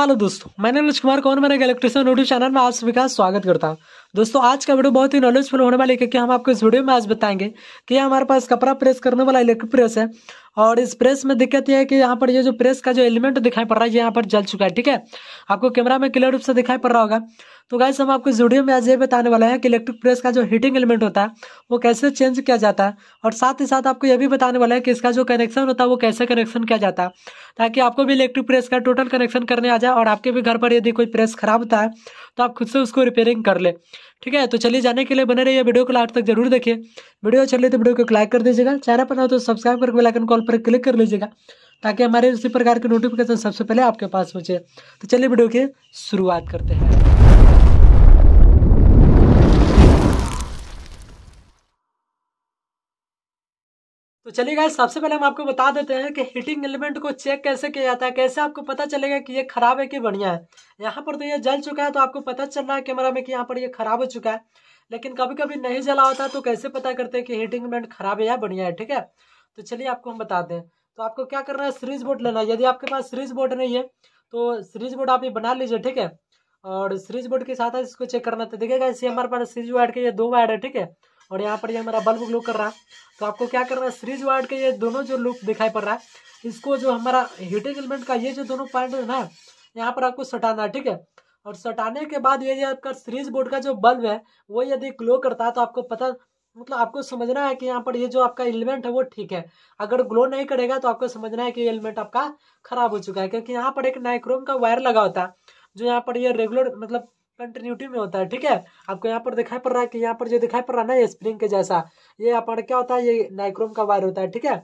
hello दोस्तों मैं नीरज कुमार कौन मैंने इलेक्ट्रिशियन यूट्यूब चैनल में आप सभी का स्वागत करता हूँ दोस्तों आज का वीडियो बहुत ही नॉलेजफुल होने वाला है क्योंकि हम आपको इस वीडियो में आज बताएंगे कि हमारे पास कपड़ा प्रेस करने वाला इलेक्ट्रिक प्रेस है और इस प्रेस में दिक्कत यह है कि यहाँ पर ये जो प्रेस का जो एलिमेंट दिखाई पड़ रहा है यहाँ पर जल चुका है ठीक है आपको कैमरा में क्लियर रूप से दिखाई पड़ रहा होगा तो गाइस हम आपको इस वीडियो में आज ये बताने वाले हैं कि इलेक्ट्रिक प्रेस का जो हीटिंग एलिमेंट होता है वो कैसे चेंज किया जाता है और साथ ही साथ आपको ये भी बताने वाला है कि इसका जो कनेक्शन होता है वो कैसे कनेक्शन किया जाता है ताकि आपको भी इलेक्ट्रिक प्रेस का टोटल कनेक्शन करने आ जाए और आपके भी घर पर यदि कोई प्रेस खराब होता है तो आप खुद से उसको रिपेयरिंग कर ले ठीक है तो चलिए जाने के लिए बने रहिए वीडियो को लास्ट तक जरूर देखिए वीडियो चल लगे तो वीडियो को लाइक कर दीजिएगा चैनल पर ना तो सब्सक्राइब करके बेलाइकन कॉल पर क्लिक कर लीजिएगा ताकि हमारे इसी प्रकार के नोटिफिकेशन सबसे पहले आपके पास पहुंचे तो चलिए वीडियो की शुरुआत करते हैं तो चलिए गाइस सबसे पहले हम आपको बता देते हैं कि हीटिंग एलिमेंट को चेक कैसे किया जाता है कैसे आपको पता चलेगा कि ये खराब है कि बढ़िया है यहाँ पर तो ये जल चुका है तो आपको पता चल रहा है कैमरा में कि यहाँ पर ये खराब हो चुका है लेकिन कभी कभी नहीं जला होता तो कैसे पता करते हैं कि हीटिंग एलिमेंट खराब है या बढ़िया है ठीक है तो चलिए आपको हम बता दें तो आपको क्या करना है सीरीज बोर्ड लेना है यदि आपके पास सीरीज बोर्ड नहीं है तो सीरीज बोर्ड आप ये बना लीजिए ठीक है और सीरीज बोर्ड के साथ इसको चेक करना था देखिएगा इसी हमारे पास सीरीज वायर के ये दो वायर है ठीक है और यहाँ पर ये हमारा बल्ब ग्लो कर रहा है तो आपको क्या करना है सीरीज वार्ड के ये दोनों जो लुक दिखाई पड़ रहा है इसको जो हमारा हीटिंग एलिमेंट का ये जो दोनों पॉइंट है ना यहाँ पर आपको सटाना है ठीक है और सटाने के बाद ये आपका सीरीज बोर्ड का जो बल्ब है वो यदि ग्लो करता है तो आपको पता मतलब आपको समझना है कि यहाँ पर ये जो आपका एलिमेंट है वो ठीक है अगर ग्लो नहीं करेगा तो आपको समझना है कि एलिमेंट आपका खराब हो चुका है क्योंकि यहाँ पर एक नाइक्रोम का वायर लगा होता है जो यहाँ पर ये रेगुलर मतलब कंटिन्यूटी में होता है ठीक है आपको यहाँ पर दिखाई पड़ रहा है कि यहाँ पर जो दिखाई पड़ रहा है ना ये स्प्रिंग के जैसा ये अपन क्या होता है ये नाइक्रोम का वायर होता है ठीक है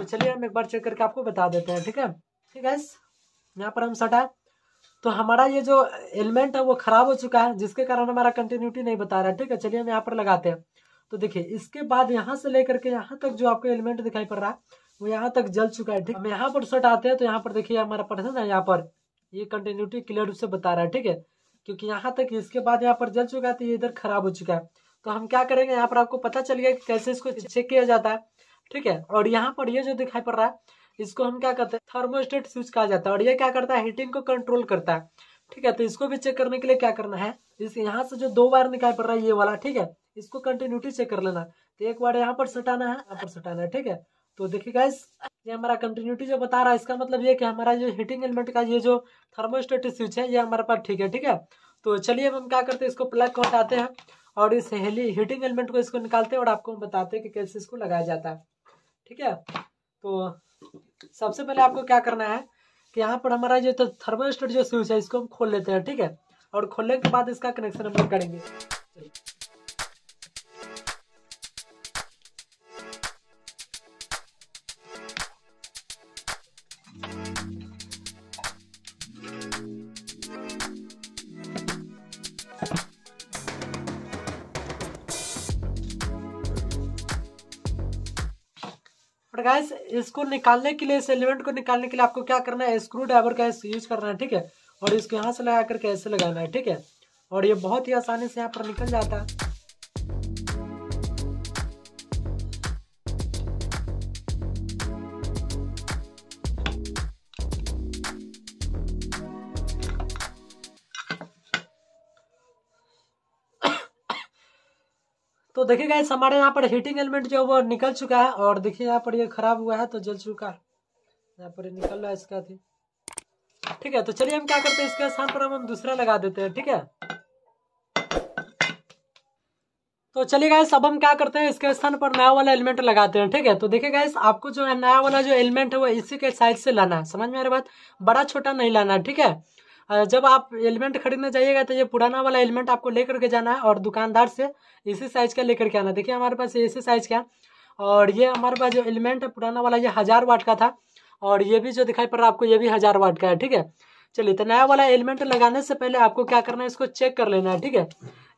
तो चलिए हम एक बार चेक करके आपको बता देते हैं ठीक है ठीक है यहाँ पर हम सटा तो हमारा ये जो एलिमेंट है वो खराब हो चुका है जिसके कारण हमारा कंटिन्यूटी नहीं बता रहा है ठीक है चलिए हम यहाँ पर लगाते हैं तो देखिए इसके बाद यहाँ से लेकर के यहाँ तक जो आपको एलिमेंट दिखाई पड़ रहा है वो यहाँ तक जल चुका है ठीक है यहाँ पर सट आते हैं तो यहाँ पर देखिए हमारा पर्सन है यहाँ पर ये कंटिन्यूटी क्लियर रूप से बता रहा है ठीक है क्योंकि यहाँ तक इसके बाद यहाँ पर जल चुका है तो ये इधर खराब हो चुका है तो हम क्या करेंगे यहाँ पर आपको पता चल गया कि कैसे इसको चेक किया जाता है ठीक है और यहाँ पर ये जो दिखाई पड़ रहा है इसको हम क्या करते हैं थर्मोस्टेट स्विच कहा जाता है और ये क्या करता है हीटिंग को कंट्रोल करता है ठीक है तो इसको भी चेक करने के लिए क्या करना है इस यहाँ से जो दो बार निकाल पड़ रहा है ये वाला ठीक है इसको कंटिन्यूटी चेक कर लेना तो एक बार यहाँ पर सटाना है यहाँ पर सटाना है ठीक है तो देखिए गाइस ये हमारा कंटिन्यूटी जो बता रहा है इसका मतलब ये कि हमारा जो हीटिंग एलिमेंट का ये जो थर्मोस्टेट स्विच है ये हमारे पास ठीक है ठीक है तो चलिए अब हम क्या करते हैं इसको प्लग को हटाते हैं और इस हेली हीटिंग एलिमेंट को इसको निकालते हैं और आपको हम बताते हैं कि कैसे इसको लगाया जाता है ठीक है तो सबसे पहले आपको क्या करना है कि यहाँ पर हमारा जो तो थर्मोस्टेट जो स्विच है इसको हम खोल लेते हैं ठीक है और खोलने के बाद इसका कनेक्शन हम करेंगे और इसको निकालने के लिए इस एलिमेंट को निकालने के लिए आपको क्या करना है स्क्रू ड्राइवर का यूज करना है ठीक है और इसको यहाँ से लगा करके ऐसे लगाना है ठीक है और ये बहुत ही आसानी से यहाँ पर निकल जाता है तो देखिए गाइस हमारे यहाँ पर हीटिंग एलिमेंट जो है वो निकल चुका है और देखिए यहाँ पर ये खराब हुआ है तो जल चुका है यहाँ पर निकल रहा है इसका थी ठीक है तो चलिए हम क्या करते हैं इसके स्थान पर हम दूसरा लगा देते हैं ठीक है तो चलिए गाय अब हम क्या करते हैं इसके स्थान पर नया वाला एलिमेंट लगाते हैं ठीक है तो देखिए गाय आपको जो है नया वाला जो एलिमेंट है वो इसी के साइज से लाना है समझ में आ रहा बात बड़ा छोटा नहीं लाना है ठीक है जब आप एलिमेंट खरीदने जाइएगा तो ये पुराना वाला एलिमेंट आपको लेकर के जाना है और दुकानदार से इसी साइज़ का लेकर के आना देखिए हमारे पास इसी साइज़ का और ये हमारे पास जो एलिमेंट है पुराना वाला ये हज़ार वाट का था और ये भी जो दिखाई पड़ रहा है आपको ये भी हज़ार वाट का है ठीक है चलिए तो नया वाला एलिमेंट लगाने से पहले आपको क्या करना है इसको चेक कर लेना है ठीक है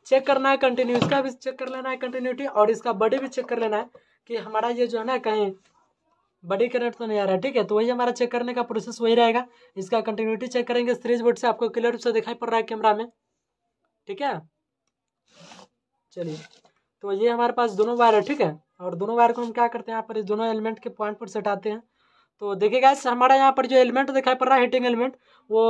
चेक करना है कंटिन्यू इसका भी चेक कर लेना है कंटिन्यूटी और इसका बॉडी भी चेक कर लेना है कि हमारा ये जो है ना कहीं बड़ी करंट तो नहीं आ रहा है ठीक है तो वही हमारा चेक करने का प्रोसेस वही रहेगा इसका कंटिन्यूटी चेक करेंगे सीरीज बोर्ड से आपको क्लियर रूप से दिखाई पड़ रहा है कैमरा में ठीक है चलिए तो ये हमारे पास दोनों वायर है ठीक है और दोनों वायर को हम क्या करते हैं यहाँ पर इस दोनों एलिमेंट के पॉइंट पर सटाते हैं तो देखिएगा गैस हमारा यहाँ पर जो एलिमेंट दिखाई पड़ रहा है हीटिंग एलिमेंट वो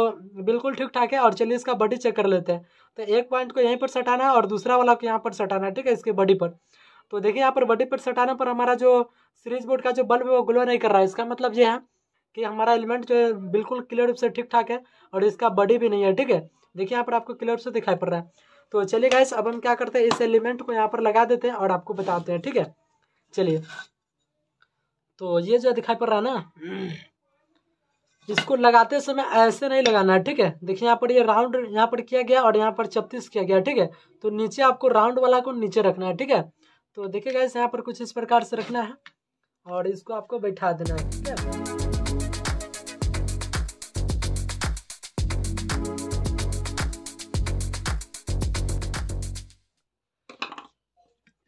बिल्कुल ठीक ठाक है और चलिए इसका बॉडी चेक कर लेते हैं तो एक पॉइंट को यहीं पर सटाना है और दूसरा वाला को यहाँ पर सटाना है ठीक है इसके बॉडी पर तो देखिए यहाँ पर बडी पर सटाने पर हमारा जो सीरीज बोर्ड का जो बल्ब है वो ग्लो नहीं कर रहा है इसका मतलब ये है कि हमारा एलिमेंट जो है बिल्कुल क्लियर रूप से ठीक ठाक है और इसका बॉडी भी नहीं है ठीक है देखिए यहाँ पर आपको क्लियर रूप से दिखाई पड़ रहा है तो चलिए गाइस अब हम क्या करते हैं इस एलिमेंट को यहाँ पर लगा देते हैं और आपको बताते हैं ठीक है चलिए तो ये जो दिखाई पड़ रहा है ना इसको लगाते समय ऐसे नहीं लगाना है ठीक है देखिए यहाँ पर ये राउंड यहाँ पर किया गया और यहाँ पर छत्तीस किया गया ठीक है तो नीचे आपको राउंड वाला को नीचे रखना है ठीक है तो देखिए गाइस यहाँ पर कुछ इस प्रकार से रखना है और इसको आपको बैठा देना है ठीक है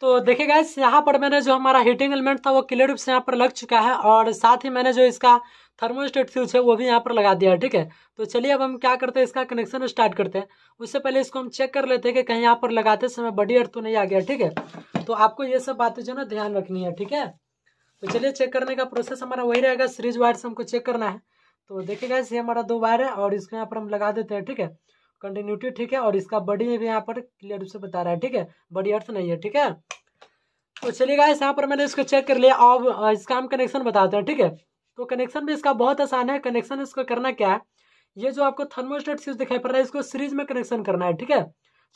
तो देखिए इस यहाँ पर मैंने जो हमारा हीटिंग एलिमेंट था वो क्लियर रूप से यहाँ पर लग चुका है और साथ ही मैंने जो इसका थर्मोस्टेट फ्यूज है वो भी यहाँ पर लगा दिया है ठीक है तो चलिए अब हम क्या करते हैं इसका कनेक्शन स्टार्ट करते हैं उससे पहले इसको हम चेक कर लेते हैं कि कहीं यहाँ पर लगाते समय बड़ी अर्थ तो नहीं आ गया ठीक है तो आपको ये सब बातें जो ना ध्यान रखनी है ठीक है तो चलिए चेक करने का प्रोसेस हमारा वही रहेगा सीरीज वायर से हमको चेक करना है तो देखिएगा ये हमारा दो वायर है और इसको यहाँ पर हम लगा देते हैं ठीक है कंटिन्यूटी ठीक है और इसका बड़ी भी यहाँ पर क्लियर रूप से बता रहा है ठीक है बड़ी अर्थ नहीं है ठीक है तो चलिएगा यहाँ पर मैंने इसको चेक कर लिया अब इसका हम कनेक्शन बताते हैं ठीक है तो कनेक्शन भी इसका बहुत आसान है कनेक्शन इसको करना क्या है ये जो आपको थर्मोस्टेट स्विच दिखाई पड़ रहा है इसको सीरीज में कनेक्शन करना है ठीक है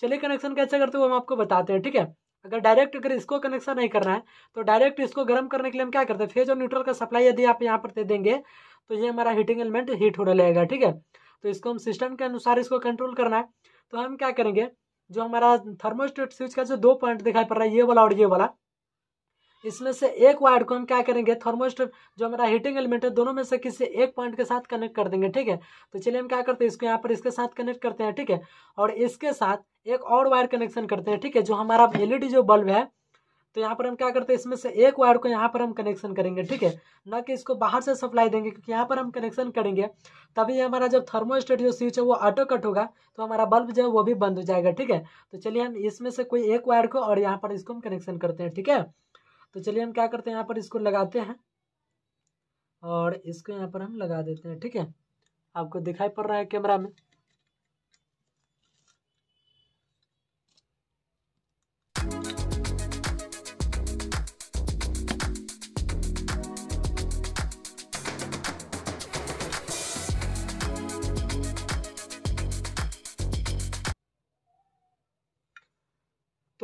चलिए कनेक्शन कैसे करते हो हम आपको बताते हैं ठीक है अगर डायरेक्ट अगर इसको कनेक्शन नहीं करना है तो डायरेक्ट इसको गर्म करने के लिए हम क्या करते हैं फेज और न्यूट्रल का सप्लाई यदि आप यहाँ पर दे देंगे तो ये हमारा हीटिंग एलिमेंट हीट हो रहेगा ठीक है तो इसको हम सिस्टम के अनुसार इसको कंट्रोल करना है तो हम क्या करेंगे जो हमारा थर्मोस्टेट स्विच का जो दो पॉइंट दिखाई पड़ रहा है ये वाला और ये वाला इसमें से एक वायर को हम क्या करेंगे थर्मोस्टेट जो हमारा हीटिंग एलिमेंट है दोनों में से किसी एक पॉइंट के साथ कनेक्ट कर देंगे ठीक है तो चलिए हम क्या करते हैं इसको यहाँ पर इसके साथ कनेक्ट करते हैं ठीक है और इसके साथ एक और वायर कनेक्शन करते हैं ठीक है जो हमारा एल जो बल्ब है तो यहाँ पर हम क्या करते हैं इसमें से एक वायर को यहाँ पर हम कनेक्शन करेंगे ठीक है न कि इसको बाहर से सप्लाई देंगे क्योंकि यहाँ पर हम कनेक्शन करेंगे तभी हमारा जब थर्मोस्टेट जो स्विच है वो ऑटो कट होगा तो हमारा बल्ब जो है वो भी बंद हो जाएगा ठीक है तो चलिए हम इसमें से कोई एक वायर को और यहाँ पर इसको हम कनेक्शन करते हैं ठीक है तो चलिए हम क्या करते हैं यहाँ पर इसको लगाते हैं और इसको यहाँ पर हम लगा देते हैं ठीक है आपको दिखाई पड़ रहा है कैमरा में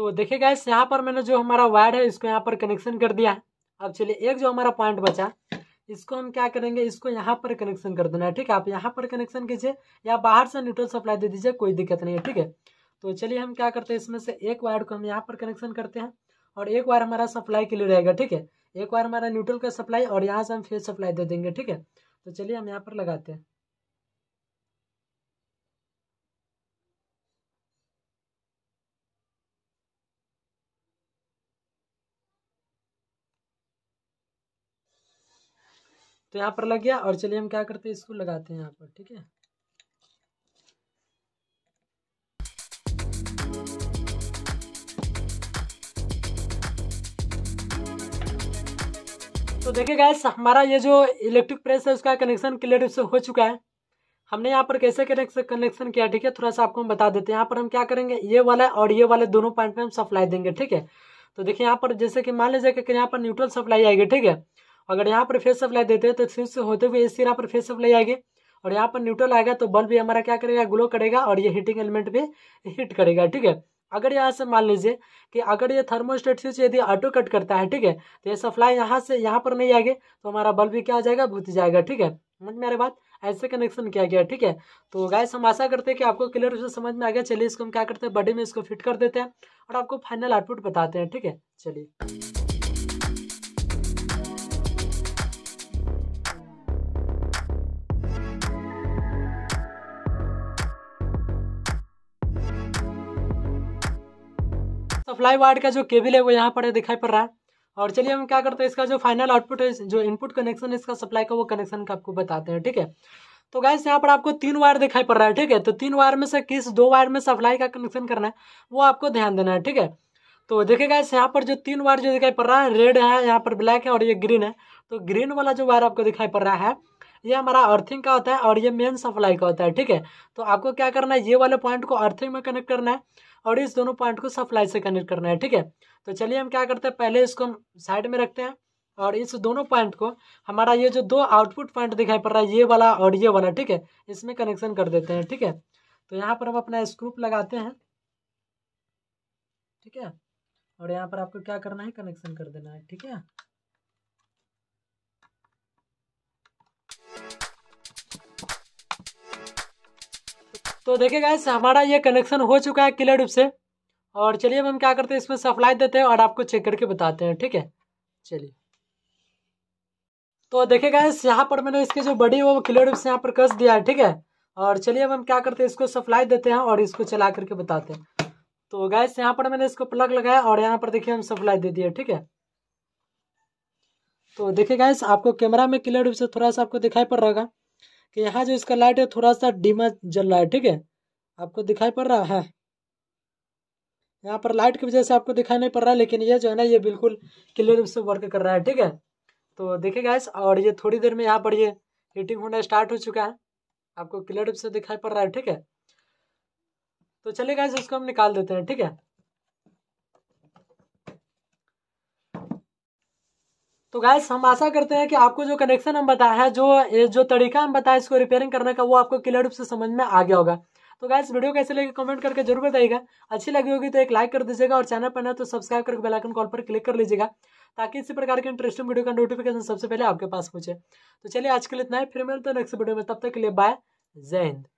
तो देखिए गैस यहाँ पर मैंने जो हमारा वायर है इसको यहाँ पर कनेक्शन कर दिया है अब चलिए एक जो हमारा पॉइंट बचा इसको हम क्या करेंगे इसको यहाँ पर कनेक्शन कर देना है ठीक है आप यहाँ पर कनेक्शन कीजिए या बाहर से न्यूट्रल सप्लाई दे दीजिए कोई दिक्कत नहीं है ठीक है तो चलिए हम क्या करते हैं इसमें से एक वायर को हम यहाँ पर कनेक्शन करते हैं और एक वायर हमारा सप्लाई के लिए रहेगा ठीक है एक वायर हमारा न्यूट्रल का सप्लाई और यहाँ से हम फेज सप्लाई दे देंगे ठीक है तो चलिए हम यहाँ पर लगाते हैं तो यहाँ पर लग गया और चलिए हम क्या करते हैं इसको लगाते हैं यहाँ पर ठीक है तो देखिए गैस हमारा ये जो इलेक्ट्रिक प्रेस है उसका कनेक्शन क्लियर से हो चुका है हमने यहाँ पर कैसे कनेक्शन कनेक्शन किया ठीक है थोड़ा सा आपको हम बता देते हैं यहाँ पर हम क्या करेंगे ये वाला और ये वाले दोनों पॉइंट में हम सप्लाई देंगे ठीक है तो देखिए यहाँ पर जैसे कि मान लीजिए कि यहाँ पर न्यूट्रल सप्लाई आएगी ठीक है अगर यहाँ पर फेस सप्लाई देते हैं तो स्विच से होते हुए इस यहाँ पर फेस सप्लाई आएगी और यहाँ पर न्यूट्रल आएगा तो बल्ब भी हमारा क्या करेगा ग्लो करेगा और ये हीटिंग एलिमेंट भी हीट करेगा ठीक है अगर यहाँ से मान लीजिए कि अगर ये थर्मोस्टेट स्विच यदि ऑटो कट करता है ठीक है तो ये सप्लाई यहाँ से यहाँ पर नहीं आएगी तो हमारा बल्ब भी क्या हो जाएगा भूत जाएगा ठीक है समझ में आ रही बात ऐसे कनेक्शन किया गया ठीक है तो गाय हम आशा करते हैं कि आपको क्लियर से समझ में आ गया चलिए इसको हम क्या करते हैं बॉडी में इसको फिट कर देते हैं और आपको फाइनल आउटपुट बताते हैं ठीक है चलिए सप्लाई वायर का जो केबल है वो यहाँ पर दिखाई पड़ रहा है और चलिए हम क्या करते हैं इसका जो फाइनल आउटपुट है जो इनपुट कनेक्शन है इसका सप्लाई का वो कनेक्शन का आपको बताते हैं ठीक है तो गैस यहाँ पर आपको तीन वायर दिखाई पड़ रहा है ठीक है तो तीन वायर में से किस दो वायर में सप्लाई का कनेक्शन करना है वो आपको ध्यान देना है ठीक है तो देखिए गैस यहाँ पर जो तीन वायर जो दिखाई पड़ रहा है रेड है यहाँ पर ब्लैक है और ये ग्रीन है तो ग्रीन वाला जो वायर आपको दिखाई पड़ रहा है ये हमारा अर्थिंग का होता है और ये मेन सप्लाई का होता है ठीक है तो आपको क्या करना है ये वाले पॉइंट को अर्थिंग में कनेक्ट करना है और इस दोनों पॉइंट को सप्लाई से कनेक्ट करना है ठीक है तो चलिए हम क्या करते हैं पहले इसको हम साइड में रखते हैं और इस दोनों पॉइंट को हमारा ये जो दो आउटपुट पॉइंट दिखाई पड़ रहा है ये वाला और ये वाला ठीक है इसमें कनेक्शन कर देते हैं ठीक है तो यहाँ पर हम अपना स्क्रूप लगाते हैं ठीक है और यहाँ पर आपको क्या करना है कनेक्शन कर देना है ठीक है तो देखिए गाइस हमारा ये कनेक्शन हो चुका है क्लियर रूप से और चलिए अब हम क्या करते हैं इसमें सप्लाई देते हैं और आपको चेक करके बताते हैं ठीक है चलिए तो देखिए गाइस यहाँ पर मैंने इसके जो बड़ी वो क्लियर रूप से यहाँ पर कस दिया है ठीक है और चलिए अब हम क्या करते हैं इसको सप्लाई देते हैं और इसको चला करके बताते हैं तो गैस यहाँ पर मैंने इसको प्लग लगाया और यहाँ पर देखिए हम सप्लाई दे दिया ठीक है तो देखिए गैस आपको कैमरा में क्लियर रूप से थोड़ा सा आपको दिखाई पड़ रहा है कि यहाँ जो इसका लाइट है थोड़ा सा डीमा जल रहा है ठीक है आपको दिखाई पड़ रहा है यहाँ पर लाइट की वजह से आपको दिखाई नहीं पड़ रहा है लेकिन ये जो है ना ये बिल्कुल क्लियर से वर्क कर रहा है ठीक है तो देखिए गैस और ये थोड़ी देर में यहाँ पर ये हीटिंग होना स्टार्ट हो चुका है आपको क्लियर रूप से दिखाई पड़ रहा है ठीक है तो चलिए गैस इसको हम निकाल देते हैं ठीक है तो गाइस हम आशा करते हैं कि आपको जो कनेक्शन हम बताया है जो जो तरीका हम बताया इसको रिपेयरिंग करने का वो आपको क्लियर रूप से समझ में आ गया होगा तो गाइस वीडियो कैसे लगे कमेंट करके जरूर बताइएगा अच्छी लगी होगी तो एक लाइक कर दीजिएगा और चैनल पर ना तो सब्सक्राइब करके बेल आइकन कॉल पर क्लिक कर लीजिएगा ताकि इसी प्रकार के इंटरेस्टिंग वीडियो का नोटिफिकेशन सबसे पहले आपके पास पहुंचे तो चलिए आज के लिए इतना है फिर मिलते हैं नेक्स्ट वीडियो में तब तक के लिए बाय जय हिंद